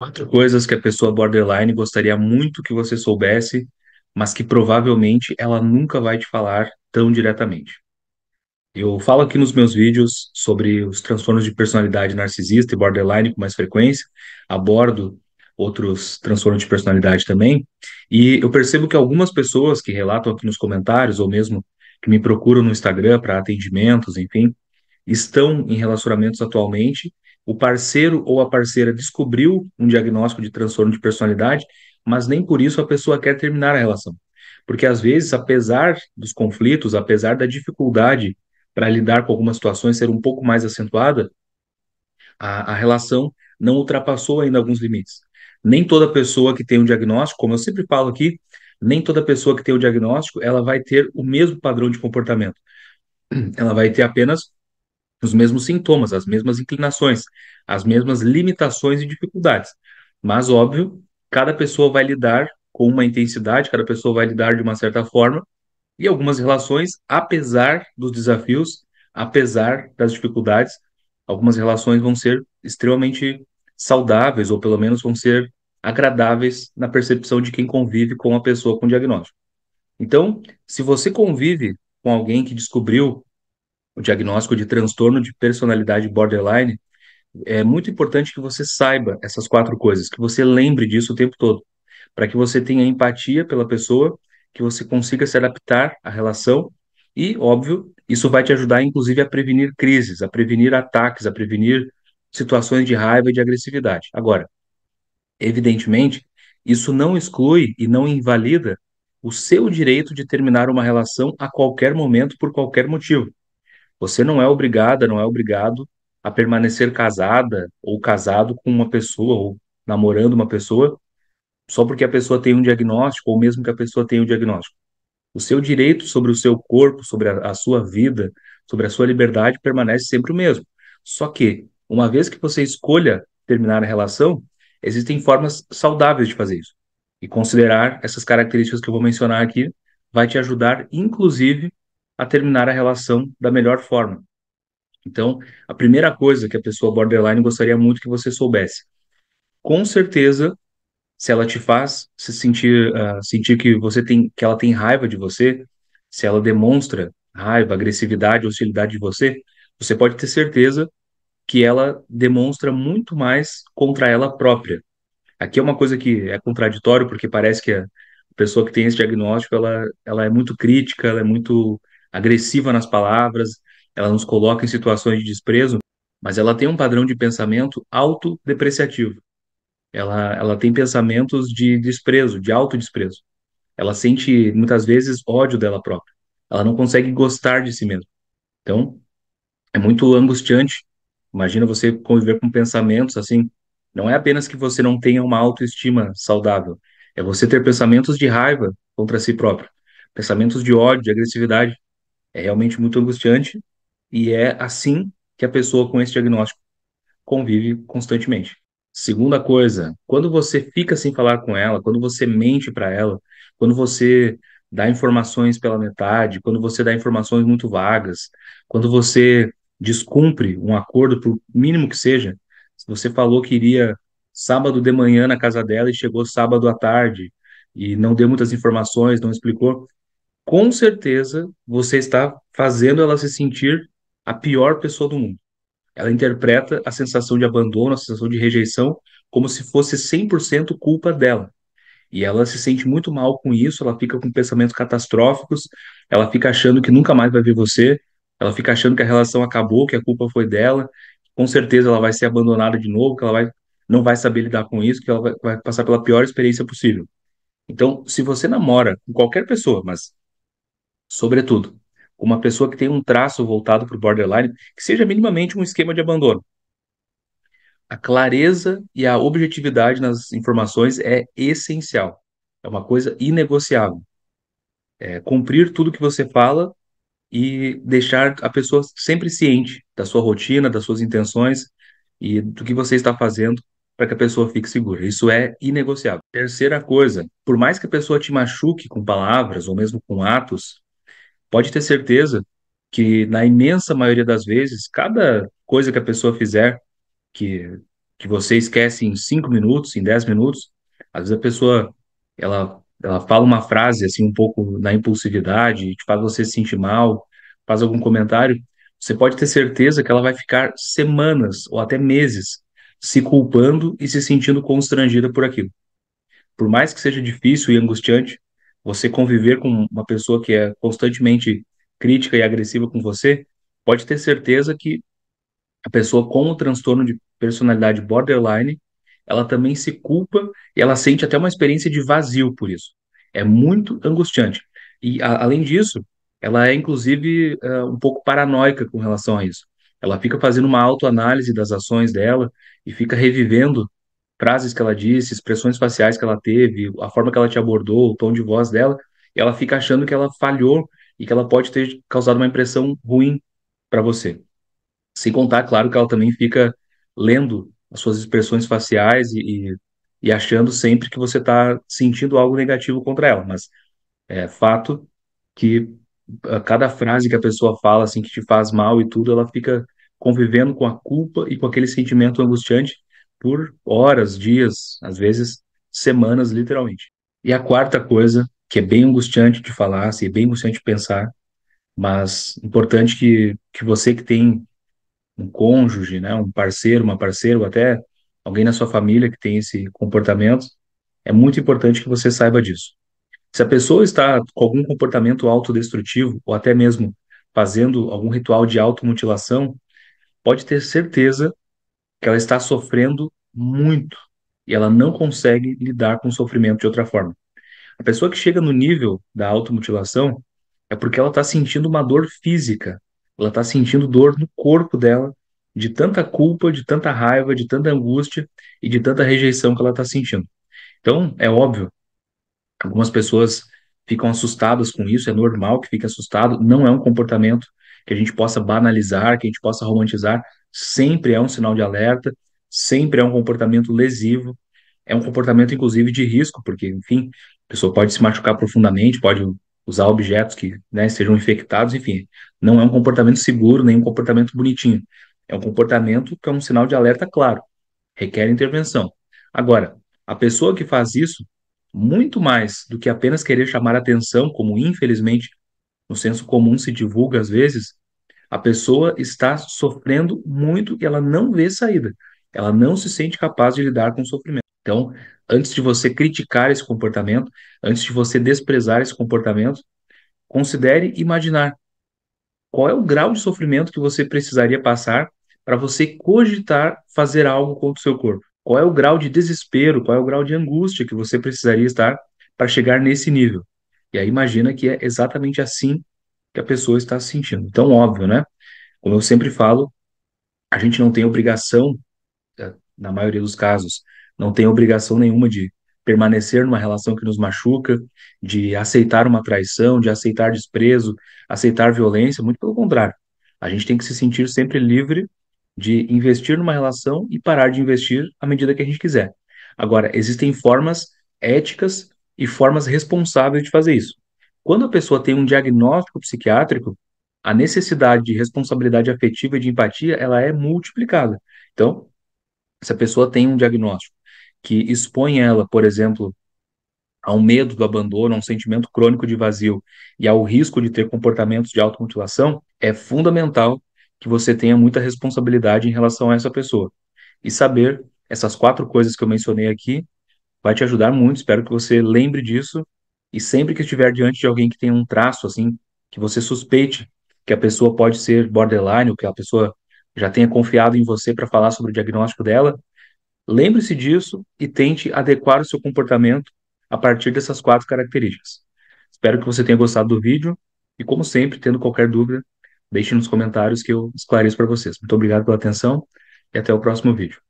Quatro coisas que a pessoa borderline gostaria muito que você soubesse, mas que provavelmente ela nunca vai te falar tão diretamente. Eu falo aqui nos meus vídeos sobre os transtornos de personalidade narcisista e borderline com mais frequência, abordo outros transtornos de personalidade também, e eu percebo que algumas pessoas que relatam aqui nos comentários, ou mesmo que me procuram no Instagram para atendimentos, enfim, estão em relacionamentos atualmente o parceiro ou a parceira descobriu um diagnóstico de transtorno de personalidade, mas nem por isso a pessoa quer terminar a relação. Porque às vezes, apesar dos conflitos, apesar da dificuldade para lidar com algumas situações ser um pouco mais acentuada, a, a relação não ultrapassou ainda alguns limites. Nem toda pessoa que tem um diagnóstico, como eu sempre falo aqui, nem toda pessoa que tem o diagnóstico, ela vai ter o mesmo padrão de comportamento. Ela vai ter apenas os mesmos sintomas, as mesmas inclinações, as mesmas limitações e dificuldades. Mas, óbvio, cada pessoa vai lidar com uma intensidade, cada pessoa vai lidar de uma certa forma, e algumas relações, apesar dos desafios, apesar das dificuldades, algumas relações vão ser extremamente saudáveis, ou pelo menos vão ser agradáveis na percepção de quem convive com a pessoa com diagnóstico. Então, se você convive com alguém que descobriu o diagnóstico de transtorno de personalidade borderline, é muito importante que você saiba essas quatro coisas, que você lembre disso o tempo todo, para que você tenha empatia pela pessoa, que você consiga se adaptar à relação e, óbvio, isso vai te ajudar, inclusive, a prevenir crises, a prevenir ataques, a prevenir situações de raiva e de agressividade. Agora, evidentemente, isso não exclui e não invalida o seu direito de terminar uma relação a qualquer momento por qualquer motivo. Você não é obrigada, não é obrigado a permanecer casada ou casado com uma pessoa ou namorando uma pessoa só porque a pessoa tem um diagnóstico ou mesmo que a pessoa tenha um diagnóstico. O seu direito sobre o seu corpo, sobre a, a sua vida, sobre a sua liberdade permanece sempre o mesmo. Só que, uma vez que você escolha terminar a relação, existem formas saudáveis de fazer isso. E considerar essas características que eu vou mencionar aqui vai te ajudar, inclusive, a terminar a relação da melhor forma. Então, a primeira coisa que a pessoa borderline gostaria muito que você soubesse. Com certeza, se ela te faz se sentir, uh, sentir que você tem, que ela tem raiva de você, se ela demonstra raiva, agressividade, hostilidade de você, você pode ter certeza que ela demonstra muito mais contra ela própria. Aqui é uma coisa que é contraditório, porque parece que a pessoa que tem esse diagnóstico, ela, ela é muito crítica, ela é muito agressiva nas palavras, ela nos coloca em situações de desprezo, mas ela tem um padrão de pensamento autodepreciativo. Ela, ela tem pensamentos de desprezo, de autodesprezo. Ela sente, muitas vezes, ódio dela própria. Ela não consegue gostar de si mesma. Então, é muito angustiante. Imagina você conviver com pensamentos assim. Não é apenas que você não tenha uma autoestima saudável, é você ter pensamentos de raiva contra si próprio, pensamentos de ódio, de agressividade. É realmente muito angustiante e é assim que a pessoa com esse diagnóstico convive constantemente. Segunda coisa, quando você fica sem falar com ela, quando você mente para ela, quando você dá informações pela metade, quando você dá informações muito vagas, quando você descumpre um acordo, por mínimo que seja, se você falou que iria sábado de manhã na casa dela e chegou sábado à tarde e não deu muitas informações, não explicou, com certeza você está fazendo ela se sentir a pior pessoa do mundo. Ela interpreta a sensação de abandono, a sensação de rejeição, como se fosse 100% culpa dela. E ela se sente muito mal com isso, ela fica com pensamentos catastróficos, ela fica achando que nunca mais vai ver você, ela fica achando que a relação acabou, que a culpa foi dela, com certeza ela vai ser abandonada de novo, que ela vai, não vai saber lidar com isso, que ela vai, vai passar pela pior experiência possível. Então, se você namora com qualquer pessoa, mas Sobretudo, uma pessoa que tem um traço voltado para o borderline, que seja minimamente um esquema de abandono. A clareza e a objetividade nas informações é essencial. É uma coisa inegociável. É cumprir tudo que você fala e deixar a pessoa sempre ciente da sua rotina, das suas intenções e do que você está fazendo para que a pessoa fique segura. Isso é inegociável. Terceira coisa, por mais que a pessoa te machuque com palavras ou mesmo com atos, pode ter certeza que, na imensa maioria das vezes, cada coisa que a pessoa fizer, que, que você esquece em cinco minutos, em dez minutos, às vezes a pessoa ela, ela fala uma frase assim um pouco na impulsividade, te faz você se sentir mal, faz algum comentário, você pode ter certeza que ela vai ficar semanas ou até meses se culpando e se sentindo constrangida por aquilo. Por mais que seja difícil e angustiante, você conviver com uma pessoa que é constantemente crítica e agressiva com você, pode ter certeza que a pessoa com o transtorno de personalidade borderline, ela também se culpa e ela sente até uma experiência de vazio por isso. É muito angustiante. E a, além disso, ela é inclusive uh, um pouco paranoica com relação a isso. Ela fica fazendo uma autoanálise das ações dela e fica revivendo frases que ela disse, expressões faciais que ela teve, a forma que ela te abordou, o tom de voz dela, e ela fica achando que ela falhou e que ela pode ter causado uma impressão ruim para você. Sem contar, claro, que ela também fica lendo as suas expressões faciais e, e, e achando sempre que você está sentindo algo negativo contra ela. Mas é fato que a ah, cada frase que a pessoa fala, assim, que te faz mal e tudo, ela fica convivendo com a culpa e com aquele sentimento angustiante por horas, dias, às vezes semanas, literalmente. E a quarta coisa, que é bem angustiante de falar, assim, é bem angustiante de pensar, mas importante que, que você que tem um cônjuge, né, um parceiro, uma parceira, ou até alguém na sua família que tem esse comportamento, é muito importante que você saiba disso. Se a pessoa está com algum comportamento autodestrutivo, ou até mesmo fazendo algum ritual de automutilação, pode ter certeza que ela está sofrendo muito e ela não consegue lidar com o sofrimento de outra forma. A pessoa que chega no nível da automutilação é porque ela está sentindo uma dor física, ela está sentindo dor no corpo dela, de tanta culpa, de tanta raiva, de tanta angústia e de tanta rejeição que ela está sentindo. Então, é óbvio, algumas pessoas ficam assustadas com isso, é normal que fiquem assustado, não é um comportamento que a gente possa banalizar, que a gente possa romantizar, sempre é um sinal de alerta, sempre é um comportamento lesivo, é um comportamento, inclusive, de risco, porque, enfim, a pessoa pode se machucar profundamente, pode usar objetos que né, sejam infectados, enfim, não é um comportamento seguro, nem um comportamento bonitinho. É um comportamento que é um sinal de alerta claro, requer intervenção. Agora, a pessoa que faz isso, muito mais do que apenas querer chamar atenção, como infelizmente no senso comum se divulga às vezes, a pessoa está sofrendo muito e ela não vê saída. Ela não se sente capaz de lidar com o sofrimento. Então, antes de você criticar esse comportamento, antes de você desprezar esse comportamento, considere imaginar qual é o grau de sofrimento que você precisaria passar para você cogitar fazer algo contra o seu corpo. Qual é o grau de desespero, qual é o grau de angústia que você precisaria estar para chegar nesse nível. E aí imagina que é exatamente assim que a pessoa está se sentindo. Então, óbvio, né? Como eu sempre falo, a gente não tem obrigação, é, na maioria dos casos, não tem obrigação nenhuma de permanecer numa relação que nos machuca, de aceitar uma traição, de aceitar desprezo, aceitar violência, muito pelo contrário. A gente tem que se sentir sempre livre de investir numa relação e parar de investir à medida que a gente quiser. Agora, existem formas éticas e formas responsáveis de fazer isso. Quando a pessoa tem um diagnóstico psiquiátrico, a necessidade de responsabilidade afetiva e de empatia, ela é multiplicada. Então, se a pessoa tem um diagnóstico que expõe ela, por exemplo, a um medo do abandono, a um sentimento crônico de vazio e ao risco de ter comportamentos de automutilação, é fundamental que você tenha muita responsabilidade em relação a essa pessoa. E saber essas quatro coisas que eu mencionei aqui vai te ajudar muito. Espero que você lembre disso e sempre que estiver diante de alguém que tem um traço assim, que você suspeite que a pessoa pode ser borderline, ou que a pessoa já tenha confiado em você para falar sobre o diagnóstico dela, lembre-se disso e tente adequar o seu comportamento a partir dessas quatro características. Espero que você tenha gostado do vídeo e, como sempre, tendo qualquer dúvida, deixe nos comentários que eu esclareço para vocês. Muito obrigado pela atenção e até o próximo vídeo.